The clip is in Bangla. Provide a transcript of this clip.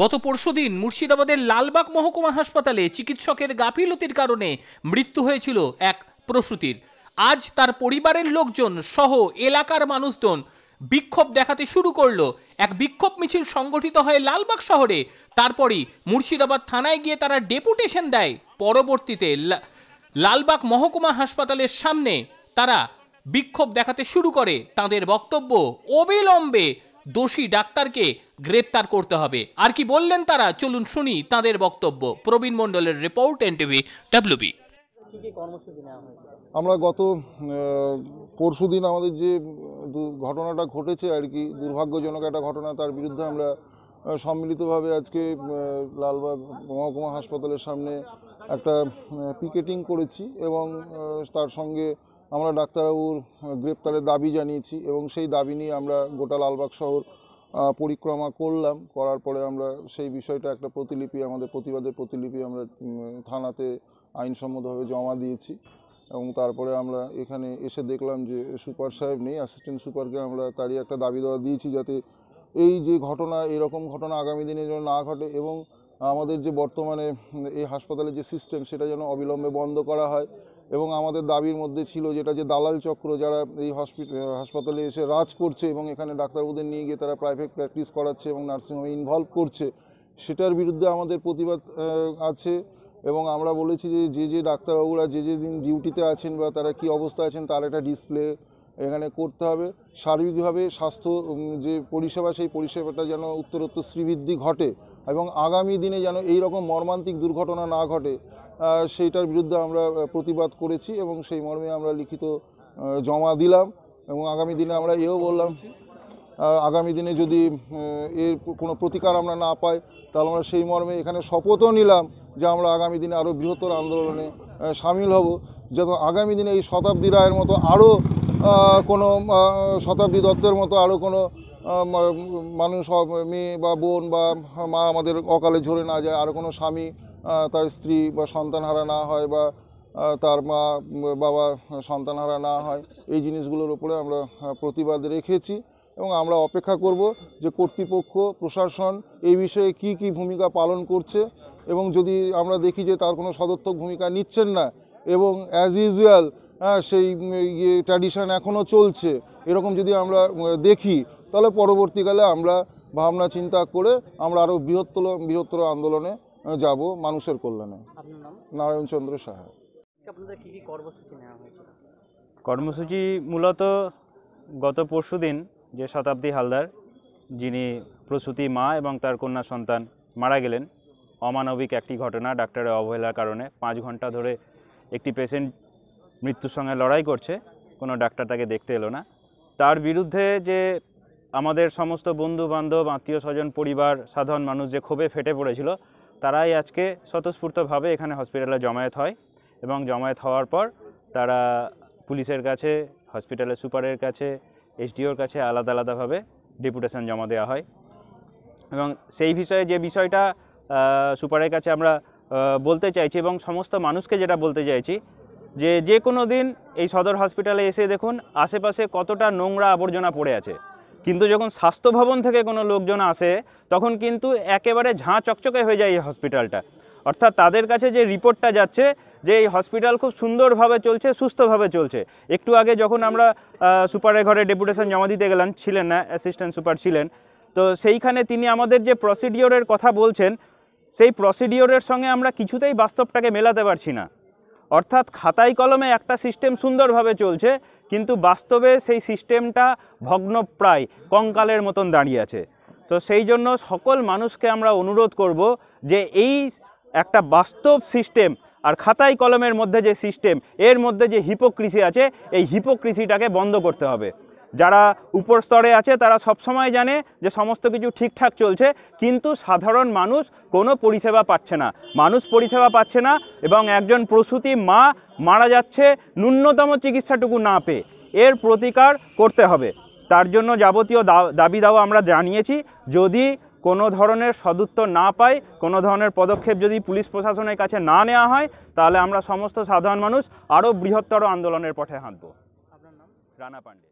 গত পরশুদিন মুর্শিদাবাদের লালবাগ মহকুমা হাসপাতালে চিকিৎসকের গাফিলতির কারণে মৃত্যু হয়েছিল এক প্রসূতির আজ তার পরিবারের লোকজন সহ এলাকার মানুষজন বিক্ষোভ দেখাতে শুরু করলো এক বিক্ষোভ মিছিল সংগঠিত হয় লালবাগ শহরে তারপরই মুর্শিদাবাদ থানায় গিয়ে তারা ডেপুটেশন দেয় পরবর্তীতে লালবাগ মহকুমা হাসপাতালের সামনে তারা বিক্ষোভ দেখাতে শুরু করে তাদের বক্তব্য অবিলম্বে দোষী ডাক্তারকে গ্রেপ্তার করতে হবে আর কি বললেন তারা চলুন শুনি তাদের বক্তব্য প্রবীণ মণ্ডলের রিপোর্ট এনটিভি ডাব্লিউবি আমরা গত পরশু দিন আমাদের যে ঘটনাটা ঘটেছে আর কি দুর্ভাগ্যজনক একটা ঘটনা তার বিরুদ্ধে আমরা সম্মিলিতভাবে আজকে লালবাগ মহকুমা হাসপাতালের সামনে একটা পিকেটিং করেছি এবং তার সঙ্গে আমরা ডাক্তারবাবুর গ্রেপ্তারের দাবি জানিয়েছি এবং সেই দাবি নিয়ে আমরা গোটা লালবাগ শহর পরিক্রমা করলাম করার পরে আমরা সেই বিষয়টা একটা প্রতিলিপি আমাদের প্রতিবাদের প্রতিলিপি আমরা থানাতে আইনসম্মতভাবে জমা দিয়েছি এবং তারপরে আমরা এখানে এসে দেখলাম যে সুপার সাহেব নেই অ্যাসিস্ট্যান্ট সুপারকে আমরা তারই একটা দাবি দেওয়া দিয়েছি যাতে এই যে ঘটনা এরকম ঘটনা আগামী দিনে যেন না ঘটে এবং আমাদের যে বর্তমানে এই হাসপাতালের যে সিস্টেম সেটা যেন অবিলম্বে বন্ধ করা হয় এবং আমাদের দাবির মধ্যে ছিল যেটা যে দালাল চক্র যারা এই হসপিটাল হাসপাতালে এসে রাজ করছে এবং এখানে ডাক্তারবাবুদের নিয়ে গিয়ে তারা প্রাইভেট প্র্যাকটিস করাচ্ছে এবং নার্সিংহোমে ইনভলভ করছে সেটার বিরুদ্ধে আমাদের প্রতিবাদ আছে এবং আমরা বলেছি যে যে যে ডাক্তারবাবুরা যে যে দিন ডিউটিতে আছেন বা তারা কি অবস্থা আছেন তার একটা ডিসপ্লে এখানে করতে হবে সার্বিকভাবে স্বাস্থ্য যে পরিষেবা সেই পরিষেবাটা যেন উত্তরোত্তর শ্রীবৃদ্ধি ঘটে এবং আগামী দিনে যেন এই রকম মর্মান্তিক দুর্ঘটনা না ঘটে সেইটার বিরুদ্ধে আমরা প্রতিবাদ করেছি এবং সেই মর্মে আমরা লিখিত জমা দিলাম এবং আগামী দিনে আমরা এও বললাম আগামী দিনে যদি এর কোনো প্রতিকার আমরা না পাই তাহলে আমরা সেই মর্মে এখানে শপথও নিলাম যে আমরা আগামী দিনে আরও বৃহত্তর আন্দোলনে সামিল হব যত আগামী দিনে এই শতাব্দী রায়ের মতো আরও কোনো শতাব্দী দত্তের মতো আরও কোনো মানুষ মেয়ে বা বোন বা মা আমাদের অকালে ঝরে না যায় আরও কোনো স্বামী তার স্ত্রী বা সন্তানহারা না হয় বা তার মা বাবা সন্তানহারা না হয় এই জিনিসগুলোর উপরে আমরা প্রতিবাদ রেখেছি এবং আমরা অপেক্ষা করব যে কর্তৃপক্ষ প্রশাসন এই বিষয়ে কি কি ভূমিকা পালন করছে এবং যদি আমরা দেখি যে তার কোনো সদর্থক ভূমিকা নিচ্ছেন না এবং অ্যাজ ইউজুয়াল সেই ইয়ে ট্র্যাডিশান এখনও চলছে এরকম যদি আমরা দেখি তাহলে পরবর্তীকালে আমরা ভাবনা চিন্তা করে আমরা আরও বৃহত্তর বৃহত্তর আন্দোলনে যাব মানুষের কল্যাণে নারায়ণ চন্দ্র সাহা কর্মসূচি মূলত গত পরশু দিন যে শতাব্দী হালদার যিনি প্রসূতি মা এবং তার কন্যা সন্তান মারা গেলেন অমানবিক একটি ঘটনা ডাক্তারের অবহেলার কারণে পাঁচ ঘন্টা ধরে একটি পেশেন্ট মৃত্যুর সঙ্গে লড়াই করছে কোনো ডাক্তার তাকে দেখতে এলো না তার বিরুদ্ধে যে আমাদের সমস্ত বন্ধু বান্ধব আত্মীয় স্বজন পরিবার সাধারণ মানুষ যে ক্ষোভে ফেটে পড়েছিল তারাই আজকে স্বতঃস্ফূর্তভাবে এখানে হসপিটালে জমায়েত হয় এবং জমায়েত হওয়ার পর তারা পুলিশের কাছে হসপিটালের সুপারের কাছে এসডিওর কাছে আলাদা আলাদাভাবে ডেপুটেশন জমা দেওয়া হয় এবং সেই বিষয়ে যে বিষয়টা সুপারের কাছে আমরা বলতে চাইছি এবং সমস্ত মানুষকে যেটা বলতে চাইছি যে যে কোনো দিন এই সদর হসপিটালে এসে দেখুন আশেপাশে কতটা নোংরা আবর্জনা পড়ে আছে কিন্তু যখন স্বাস্থ্য ভবন থেকে কোনো লোকজন আসে তখন কিন্তু একেবারে ঝাঁ চকচকে হয়ে যায় এই হসপিটালটা অর্থাৎ তাদের কাছে যে রিপোর্টটা যাচ্ছে যে এই হসপিটাল খুব সুন্দরভাবে চলছে সুস্থভাবে চলছে একটু আগে যখন আমরা সুপারের ঘরে ডেপুটেশন জমা দিতে গেলাম ছিলেন না অ্যাসিস্ট্যান্ট সুপার ছিলেন তো সেইখানে তিনি আমাদের যে প্রসিডিওরের কথা বলছেন সেই প্রসিডিওরের সঙ্গে আমরা কিছুতেই বাস্তবটাকে মেলাতে পারছি না অর্থাৎ খাতাই কলমে একটা সিস্টেম সুন্দরভাবে চলছে কিন্তু বাস্তবে সেই সিস্টেমটা ভগ্নপ্রায় কঙ্কালের মতন দাঁড়িয়ে আছে তো সেই জন্য সকল মানুষকে আমরা অনুরোধ করব যে এই একটা বাস্তব সিস্টেম আর খাতাই কলমের মধ্যে যে সিস্টেম এর মধ্যে যে হিপোক্রিসি আছে এই হিপোক্রিসিটাকে বন্ধ করতে হবে যারা উপর স্তরে আছে তারা সবসময় জানে যে সমস্ত কিছু ঠিকঠাক চলছে কিন্তু সাধারণ মানুষ কোনো পরিষেবা পাচ্ছে না মানুষ পরিষেবা পাচ্ছে না এবং একজন প্রসূতি মা মারা যাচ্ছে ন্যূনতম চিকিৎসাটুকু না পেয়ে এর প্রতিকার করতে হবে তার জন্য যাবতীয় দাবি দাওয়া আমরা জানিয়েছি যদি কোনো ধরনের সদুত্তর না পাই কোনো ধরনের পদক্ষেপ যদি পুলিশ প্রশাসনের কাছে না নেওয়া হয় তাহলে আমরা সমস্ত সাধারণ মানুষ আরও বৃহত্তর আন্দোলনের পথে হাঁটব রানা পাণ্ডে